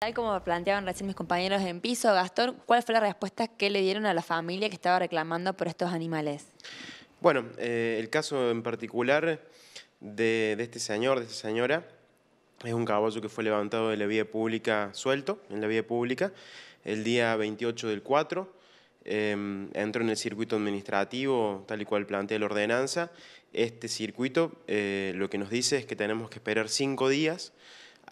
Tal como planteaban recién mis compañeros en piso, Gastón, ¿cuál fue la respuesta que le dieron a la familia que estaba reclamando por estos animales? Bueno, eh, el caso en particular de, este señor, de esta señora, es un caballo que fue levantado de la vía pública suelto, en la vía pública, el día 28 del 4. Em, entró en el circuito administrativo, tal y cual plantea la ordenanza. Este circuito eh, lo que nos dice es que tenemos que esperar cinco días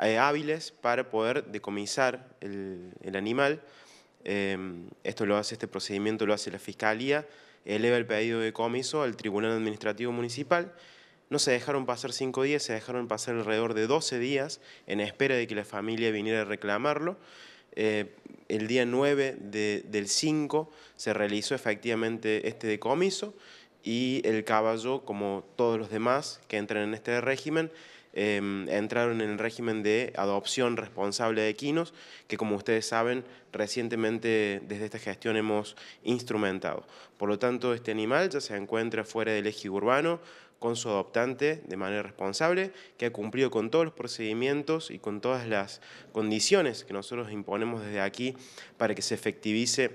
eh, hábiles para poder decomisar el, animal. Em, esto lo hace, este procedimiento lo hace la Fiscalía, eleva el pedido de decomiso al Tribunal Administrativo Municipal. No se dejaron pasar cinco días, se dejaron pasar alrededor de 12 días en espera de que la familia viniera a reclamarlo. Eh, el día 9 del 5 se realizó efectivamente este decomiso y el caballo, como todos los demás que entran en este régimen, Em, entraron en el régimen de adopción responsable de equinos, que como ustedes saben, recientemente desde esta gestión hemos instrumentado. Por lo tanto, este animal ya se encuentra fuera del eje urbano, con su adoptante de manera responsable, que ha cumplido con todos los procedimientos y con todas las condiciones que nosotros imponemos desde aquí para que se efectivice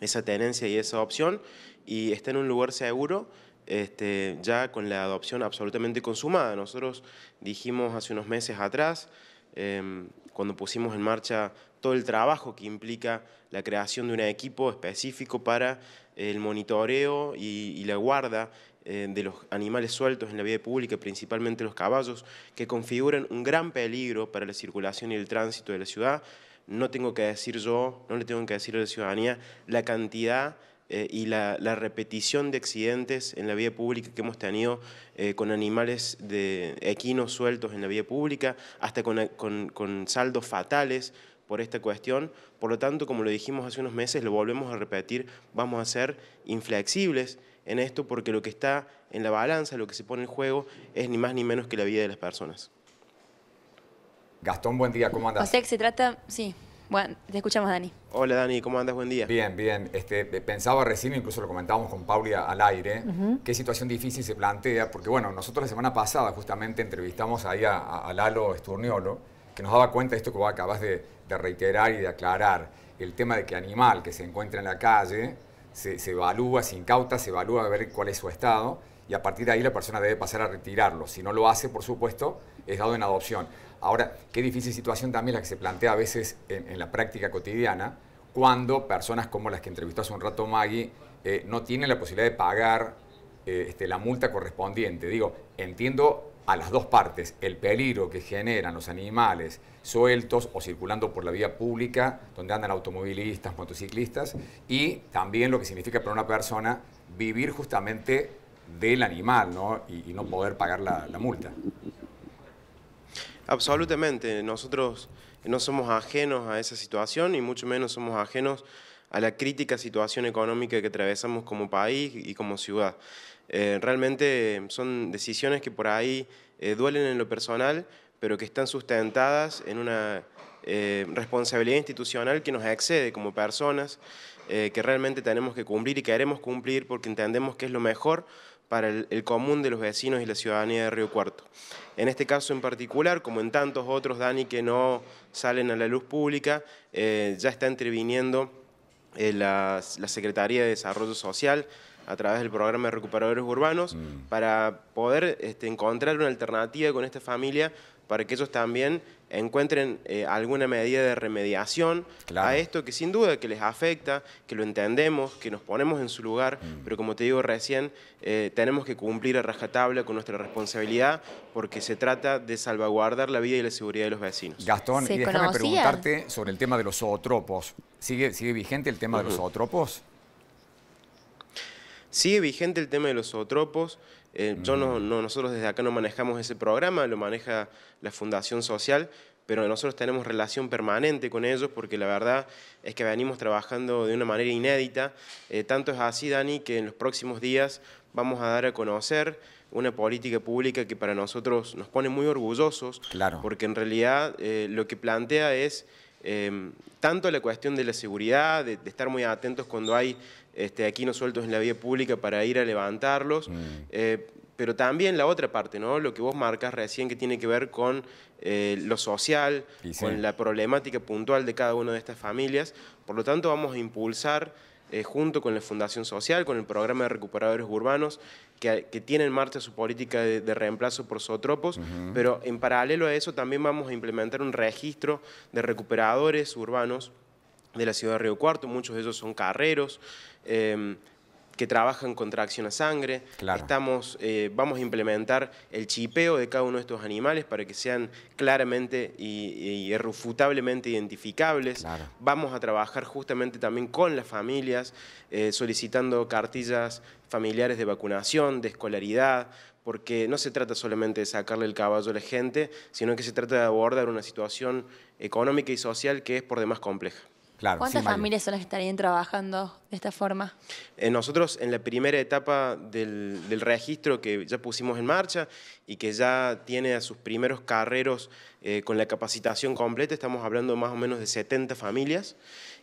esa tenencia y esa adopción y está en un lugar seguro este, ya con la adopción absolutamente consumada. Nosotros dijimos hace unos meses atrás, em, cuando pusimos en marcha todo el trabajo que implica la creación de un equipo específico para el monitoreo y, la guarda eh, de los animales sueltos en la vía pública, principalmente los caballos, que configuran un gran peligro para la circulación y el tránsito de la ciudad. No tengo que decir yo, no le tengo que decir a la ciudadanía la cantidad eh, y la, repetición de accidentes en la vía pública que hemos tenido eh, con animales de equinos sueltos en la vía pública, hasta con, con, con saldos fatales por esta cuestión. Por lo tanto, como lo dijimos hace unos meses, lo volvemos a repetir, vamos a ser inflexibles en esto porque lo que está en la balanza, lo que se pone en juego, es ni más ni menos que la vida de las personas. Gastón, buen día, ¿cómo andas? O sea que se trata, sí, bueno, te escuchamos, Dani. Hola, Dani, ¿cómo andas? Buen día. Bien, bien. Este, pensaba recién, incluso lo comentábamos con Pauli al aire, qué situación difícil se plantea, porque bueno, nosotros la semana pasada justamente entrevistamos ahí a, Lalo Esturniolo, que nos daba cuenta de esto que vos acabas de, reiterar y de aclarar, el tema de que animal que se encuentra en la calle se, se evalúa, se incauta, se evalúa a ver cuál es su estado, y a partir de ahí la persona debe pasar a retirarlo. Si no lo hace, por supuesto, es dado en adopción. Ahora, qué difícil situación también la que se plantea a veces en, la práctica cotidiana, cuando personas como las que entrevistó hace un rato Maggie eh, no tienen la posibilidad de pagar eh, este, la multa correspondiente. Digo, entiendo a las dos partes el peligro que generan los animales sueltos o circulando por la vía pública, donde andan automovilistas, motociclistas, y también lo que significa para una persona vivir justamente del animal ¿no? Y, no poder pagar la, multa. Absolutamente, nosotros no somos ajenos a esa situación y mucho menos somos ajenos a la crítica situación económica que atravesamos como país y como ciudad. Eh, realmente son decisiones que por ahí eh, duelen en lo personal, pero que están sustentadas en una eh, responsabilidad institucional que nos excede como personas, que realmente tenemos que cumplir y queremos cumplir porque entendemos que es lo mejor para el, común de los vecinos y la ciudadanía de Río Cuarto. En este caso en particular, como en tantos otros, Dani, que no salen a la luz pública, eh, ya está interviniendo eh, la, Secretaría de Desarrollo Social a través del programa de recuperadores urbanos mm. para poder este, encontrar una alternativa con esta familia para que ellos también encuentren eh, alguna medida de remediación a esto que sin duda que les afecta, que lo entendemos, que nos ponemos en su lugar, mm. pero como te digo recién, eh, tenemos que cumplir a rajatabla con nuestra responsabilidad porque se trata de salvaguardar la vida y la seguridad de los vecinos. Gastón, y déjame preguntarte sobre el tema de los zootropos. ¿Sigue, sigue vigente el tema de los zootropos? Sigue vigente el tema de los zootropos. Eh, yo mm. no, nosotros desde acá no manejamos ese programa, lo maneja la Fundación Social, pero nosotros tenemos relación permanente con ellos porque la verdad es que venimos trabajando de una manera inédita. Eh, tanto es así, Dani, que en los próximos días vamos a dar a conocer una política pública que para nosotros nos pone muy orgullosos, claro. porque en realidad eh, lo que plantea es Em, tanto la cuestión de la seguridad, de, estar muy atentos cuando hay este, aquí no sueltos en la vía pública para ir a levantarlos, eh, pero también la otra parte, ¿no? Lo que vos marcas recién que tiene que ver con eh, lo social, con la problemática puntual de cada una de estas familias. Por lo tanto, vamos a impulsar eh, junto con la Fundación Social, con el Programa de Recuperadores Urbanos, que, tiene en marcha su política de, reemplazo por zootropos, pero en paralelo a eso también vamos a implementar un registro de recuperadores urbanos de la ciudad de Río Cuarto, muchos de ellos son carreros. Eh, que trabajan con tracción a sangre. Estamos, eh, vamos a implementar el chipeo de cada uno de estos animales para que sean claramente y, irrefutablemente identificables. Vamos a trabajar justamente también con las familias, eh, solicitando cartillas familiares de vacunación, de escolaridad, porque no se trata solamente de sacarle el caballo a la gente, sino que se trata de abordar una situación económica y social que es por demás compleja. ¿Cuántas familias son las que estarían trabajando de esta forma? Eh, nosotros en la primera etapa del, registro que ya pusimos en marcha y que ya tiene a sus primeros carreros eh, con la capacitación completa, estamos hablando más o menos de 70 familias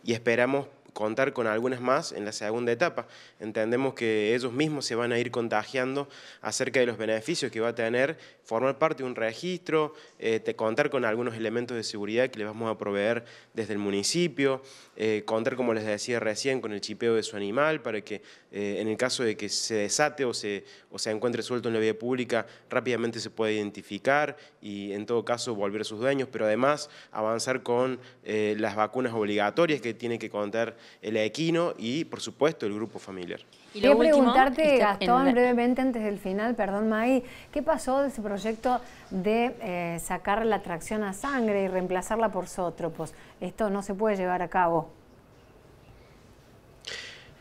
y esperamos contar con algunas más en la segunda etapa. Entendemos que ellos mismos se van a ir contagiando acerca de los beneficios que va a tener formar parte de un registro, eh, contar con algunos elementos de seguridad que les vamos a proveer desde el municipio, eh, contar, como les decía recién, con el chipeo de su animal para que eh, en el caso de que se desate o se, o se encuentre suelto en la vía pública, rápidamente se pueda identificar y en todo caso volver a sus dueños, pero además avanzar con las vacunas obligatorias que tiene que contar el equino y, por supuesto, el grupo familiar. Y Quería preguntarte, Gastón, brevemente antes del final, perdón, May, ¿qué pasó de ese proyecto de eh, sacar la tracción a sangre y reemplazarla por sótropos? Esto no se puede llevar a cabo.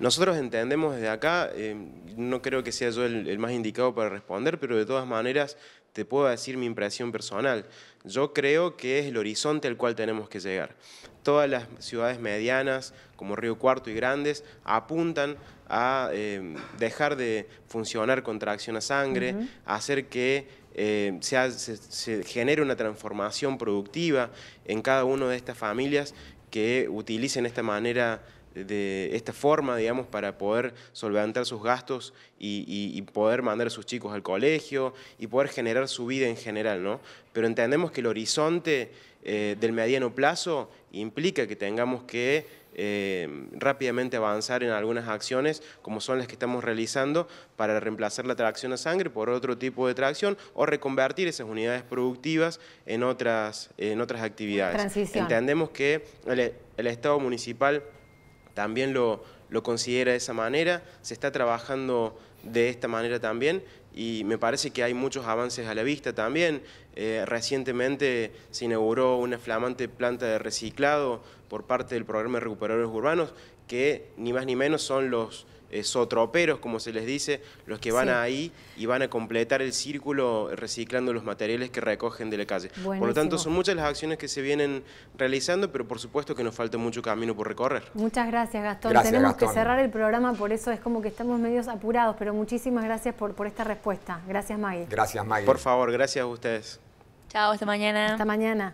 Nosotros entendemos desde acá, eh, no creo que sea yo el, más indicado para responder, pero de todas maneras te puedo decir mi impresión personal. Yo creo que es el horizonte al cual tenemos que llegar. Todas las ciudades medianas, como Río Cuarto y grandes, apuntan a eh, dejar de funcionar con tracción a sangre, a hacer que eh, se, genere una transformación productiva en cada una de estas familias que utilicen esta manera de esta forma, digamos, para poder solventar sus gastos y, poder mandar a sus chicos al colegio y poder generar su vida en general, ¿no? Pero entendemos que el horizonte eh, del mediano plazo implica que tengamos que eh, rápidamente avanzar en algunas acciones como son las que estamos realizando para reemplazar la tracción a sangre por otro tipo de tracción o reconvertir esas unidades productivas en otras, en otras actividades. Entendemos que el Estado municipal también lo, lo considera de esa manera, se está trabajando de esta manera también y me parece que hay muchos avances a la vista también. Eh, recientemente se inauguró una flamante planta de reciclado por parte del programa de recuperadores urbanos que ni más ni menos son los sotroperos, como se les dice, los que van ahí y van a completar el círculo reciclando los materiales que recogen de la calle. Por lo tanto, son muchas las acciones que se vienen realizando, pero por supuesto que nos falta mucho camino por recorrer. Muchas gracias, Gastón. Tenemos que cerrar el programa, por eso es como que estamos medios apurados, pero muchísimas gracias por, por esta respuesta. Gracias, Maggie. Gracias, Maggie. Por favor, gracias a ustedes. Chao, hasta mañana. Hasta mañana.